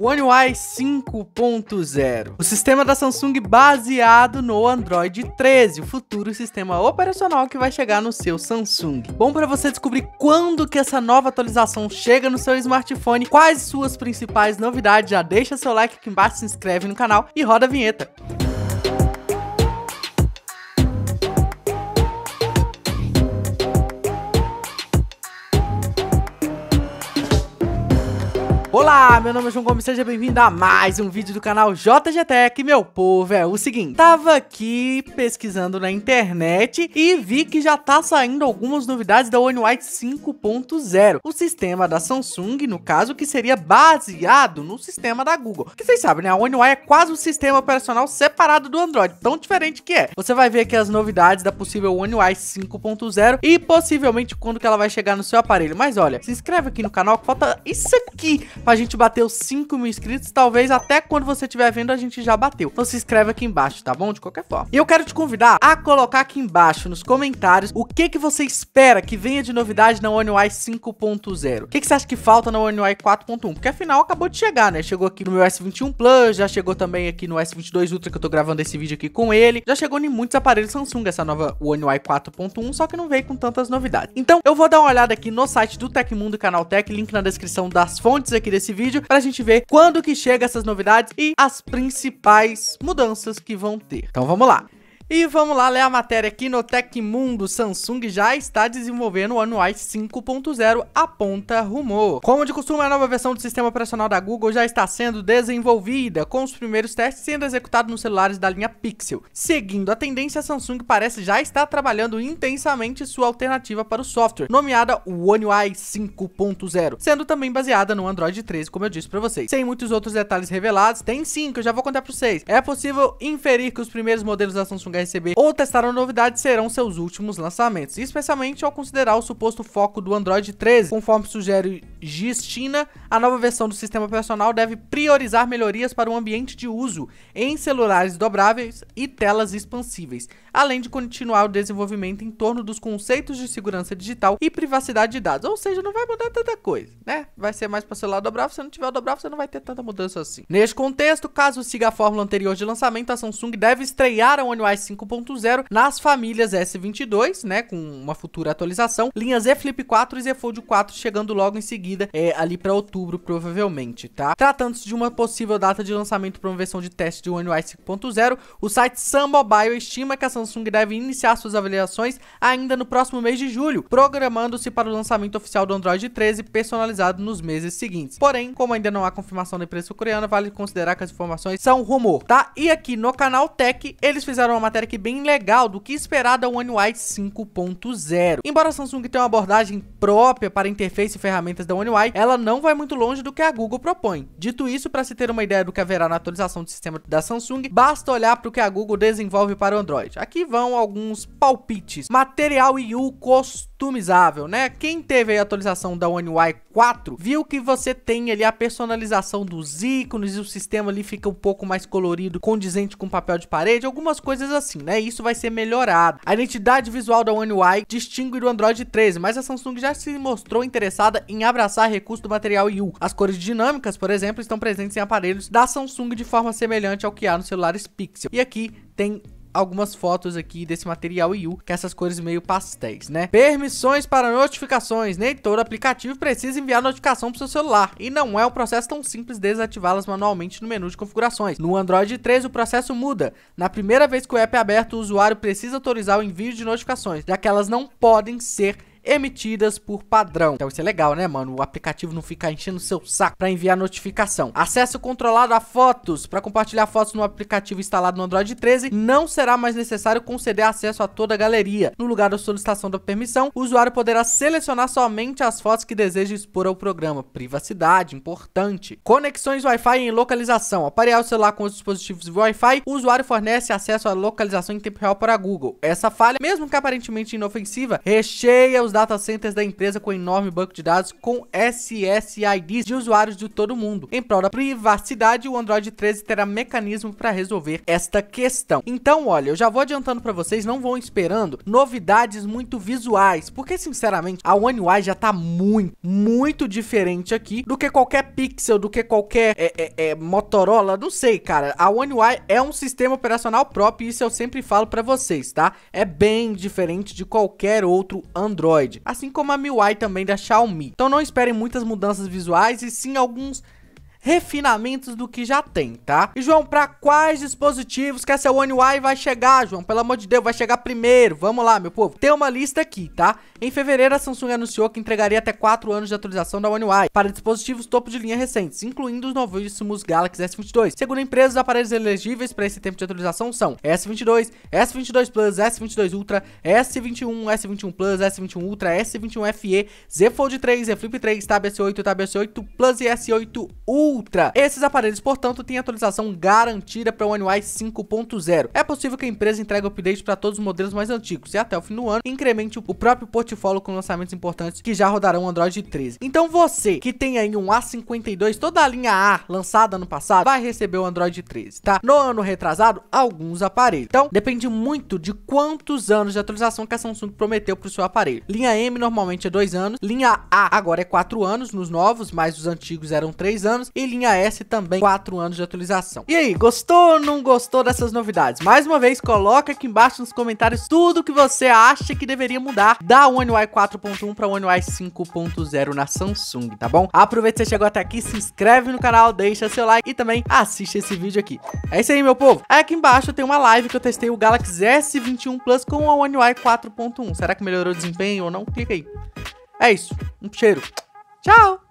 One UI 5.0, o sistema da Samsung baseado no Android 13, o futuro sistema operacional que vai chegar no seu Samsung. Bom para você descobrir quando que essa nova atualização chega no seu smartphone, quais suas principais novidades, já deixa seu like aqui embaixo, se inscreve no canal e roda a vinheta. Olá, meu nome é João Gomes, seja bem-vindo a mais um vídeo do canal JG Tech. Meu povo, é o seguinte, tava aqui pesquisando na internet e vi que já tá saindo algumas novidades da One White 5.0, o sistema da Samsung, no caso, que seria baseado no sistema da Google. Que vocês sabem, né? A One UI é quase um sistema operacional separado do Android, tão diferente que é. Você vai ver aqui as novidades da possível One UI 5.0 e possivelmente quando que ela vai chegar no seu aparelho. Mas olha, se inscreve aqui no canal que falta isso aqui pra gente bater os 5 mil inscritos. Talvez até quando você estiver vendo, a gente já bateu. Então se inscreve aqui embaixo, tá bom? De qualquer forma. E eu quero te convidar a colocar aqui embaixo, nos comentários, o que que você espera que venha de novidade na One UI 5.0. O que que você acha que falta na One UI 4.1? Porque afinal acabou de chegar, né? Chegou aqui no meu S21 Plus, já chegou também aqui no S22 Ultra, que eu tô gravando esse vídeo aqui com ele. Já chegou em muitos aparelhos Samsung essa nova One UI 4.1, só que não veio com tantas novidades. Então, eu vou dar uma olhada aqui no site do Tecmundo e Tec, link na descrição das fontes aqui desse desse vídeo a gente ver quando que chega essas novidades e as principais mudanças que vão ter. Então vamos lá. E vamos lá ler a matéria aqui no Tecmundo. Samsung já está desenvolvendo o Anuais 5.0, aponta rumor. Como de costume, a nova versão do sistema operacional da Google já está sendo desenvolvida, com os primeiros testes sendo executados nos celulares da linha Pixel. Seguindo a tendência, a Samsung parece já estar trabalhando intensamente sua alternativa para o software, nomeada One UI 5.0, sendo também baseada no Android 13, como eu disse para vocês. Sem muitos outros detalhes revelados, tem sim, que eu já vou contar para vocês. É possível inferir que os primeiros modelos da Samsung receber ou testaram novidades serão seus últimos lançamentos, especialmente ao considerar o suposto foco do Android 13. Conforme sugere Gistina, a nova versão do sistema personal deve priorizar melhorias para o ambiente de uso em celulares dobráveis e telas expansíveis, além de continuar o desenvolvimento em torno dos conceitos de segurança digital e privacidade de dados. Ou seja, não vai mudar tanta coisa, né? Vai ser mais para celular dobrável, se não tiver dobrável, você não vai ter tanta mudança assim. Neste contexto, caso siga a fórmula anterior de lançamento, a Samsung deve estrear a One UI 5.0 nas famílias S22, né, com uma futura atualização, linhas Z Flip 4 e Z Fold 4 chegando logo em seguida, é, ali para outubro provavelmente, tá? Tratando-se de uma possível data de lançamento para uma versão de teste de One UI 5.0, o site Sun Bio estima que a Samsung deve iniciar suas avaliações ainda no próximo mês de julho, programando-se para o lançamento oficial do Android 13 personalizado nos meses seguintes. Porém, como ainda não há confirmação da imprensa coreana, vale considerar que as informações são rumor, tá? E aqui no canal Tech, eles fizeram uma matéria matéria aqui bem legal do que esperar da One UI 5.0. Embora a Samsung tenha uma abordagem própria para interface e ferramentas da One UI, ela não vai muito longe do que a Google propõe. Dito isso, para se ter uma ideia do que haverá na atualização do sistema da Samsung, basta olhar para o que a Google desenvolve para o Android. Aqui vão alguns palpites. Material e IU customizável, né? Quem teve a atualização da One UI 4 viu que você tem ali a personalização dos ícones e o sistema ali fica um pouco mais colorido, condizente com papel de parede, algumas coisas assim assim, né? Isso vai ser melhorado. A identidade visual da One UI distingue do Android 13, mas a Samsung já se mostrou interessada em abraçar recursos do material IU. As cores dinâmicas, por exemplo, estão presentes em aparelhos da Samsung de forma semelhante ao que há nos celulares Pixel. E aqui tem algumas fotos aqui desse material IU, que é essas cores meio pastéis, né? Permissões para notificações. Nem né? todo aplicativo precisa enviar notificação para seu celular. E não é um processo tão simples desativá-las manualmente no menu de configurações. No Android 3, o processo muda. Na primeira vez que o app é aberto, o usuário precisa autorizar o envio de notificações, já que elas não podem ser emitidas por padrão. Então isso é legal, né, mano? O aplicativo não ficar enchendo seu saco para enviar notificação. Acesso controlado a fotos. Para compartilhar fotos no aplicativo instalado no Android 13, não será mais necessário conceder acesso a toda a galeria. No lugar da solicitação da permissão, o usuário poderá selecionar somente as fotos que deseja expor ao programa. Privacidade, importante. Conexões Wi-Fi em localização. Ao o celular com os dispositivos Wi-Fi, o usuário fornece acesso à localização em tempo real para a Google. Essa falha, mesmo que aparentemente inofensiva, recheia os data centers da empresa com um enorme banco de dados com SSIDs de usuários de todo mundo. Em prol da privacidade, o Android 13 terá mecanismo para resolver esta questão. Então, olha, eu já vou adiantando para vocês, não vão esperando novidades muito visuais, porque sinceramente a One UI já tá muito, muito diferente aqui do que qualquer Pixel, do que qualquer é, é, é, Motorola, não sei, cara. A One UI é um sistema operacional próprio, isso eu sempre falo para vocês, tá? É bem diferente de qualquer outro Android. Android, assim como a MIUI também da Xiaomi. Então não esperem muitas mudanças visuais e sim alguns refinamentos do que já tem, tá? E, João, pra quais dispositivos que essa One UI vai chegar, João? Pelo amor de Deus, vai chegar primeiro. Vamos lá, meu povo. Tem uma lista aqui, tá? Em fevereiro, a Samsung anunciou que entregaria até 4 anos de atualização da One UI para dispositivos topo de linha recentes, incluindo os novíssimos Galaxy S22. Segundo a empresa, os aparelhos elegíveis para esse tempo de atualização são S22, S22 Plus, S22 Ultra, S21, S21 Plus, S21 Ultra, S21 FE, Z Fold 3, Z Flip 3, Tab S8, Tab S8 Plus e S8 Ultra. Ultra. Esses aparelhos, portanto, têm atualização garantida para o One UI 5.0. É possível que a empresa entregue updates para todos os modelos mais antigos e até o fim do ano incremente o próprio portfólio com lançamentos importantes que já rodarão Android 13. Então você que tem aí um A52, toda a linha A lançada no passado, vai receber o Android 13, tá? No ano retrasado, alguns aparelhos. Então, depende muito de quantos anos de atualização que a Samsung prometeu para o seu aparelho. Linha M normalmente é 2 anos, linha A agora é 4 anos nos novos, mas os antigos eram 3 anos, e linha S também 4 anos de atualização. E aí, gostou ou não gostou dessas novidades? Mais uma vez, coloca aqui embaixo nos comentários tudo que você acha que deveria mudar da One UI 4.1 para One UI 5.0 na Samsung, tá bom? Aproveita que você chegou até aqui, se inscreve no canal, deixa seu like e também assiste esse vídeo aqui. É isso aí, meu povo. Aqui embaixo tem uma live que eu testei o Galaxy S21 Plus com a One UI 4.1. Será que melhorou o desempenho ou não? Clica aí. É isso. Um cheiro. Tchau!